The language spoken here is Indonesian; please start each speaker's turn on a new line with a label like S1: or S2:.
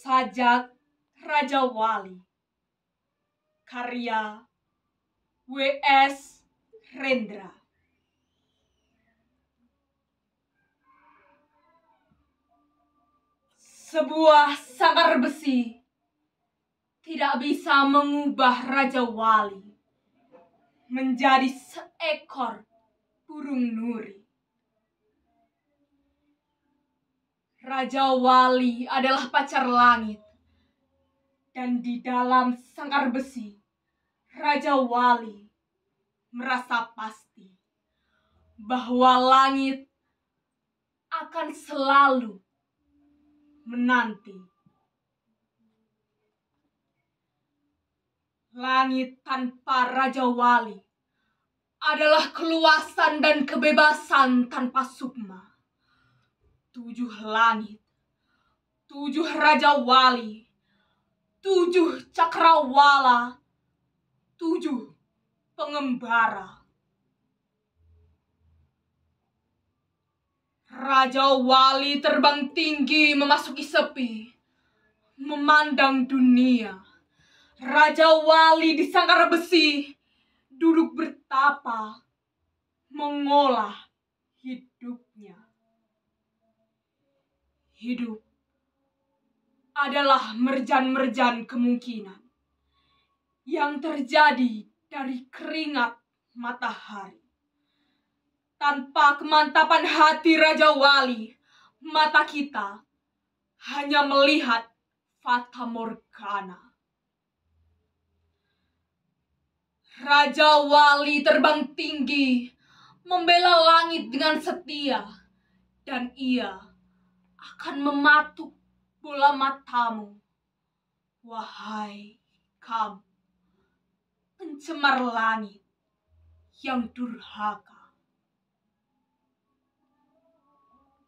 S1: Sajak Raja Wali Karya W.S. Rendra Sebuah sangkar besi tidak bisa mengubah Raja Wali menjadi seekor burung nuri. Raja Wali adalah pacar langit. Dan di dalam sangkar besi, Raja Wali merasa pasti bahwa langit akan selalu menanti. Langit tanpa Raja Wali adalah keluasan dan kebebasan tanpa sukma tujuh langit, tujuh raja wali, tujuh cakrawala, tujuh pengembara.
S2: Raja
S1: Wali terbang tinggi memasuki sepi, memandang dunia. Raja Wali di sangkar besi, duduk bertapa, mengolah hidupnya. Hidup adalah merjan-merjan kemungkinan yang terjadi dari keringat matahari. Tanpa kemantapan hati Raja Wali, mata kita hanya melihat Fata Morgana. Raja Wali terbang tinggi, membela langit dengan setia, dan ia akan mematuk bola matamu. Wahai kamu, pencemar langit yang durhaka.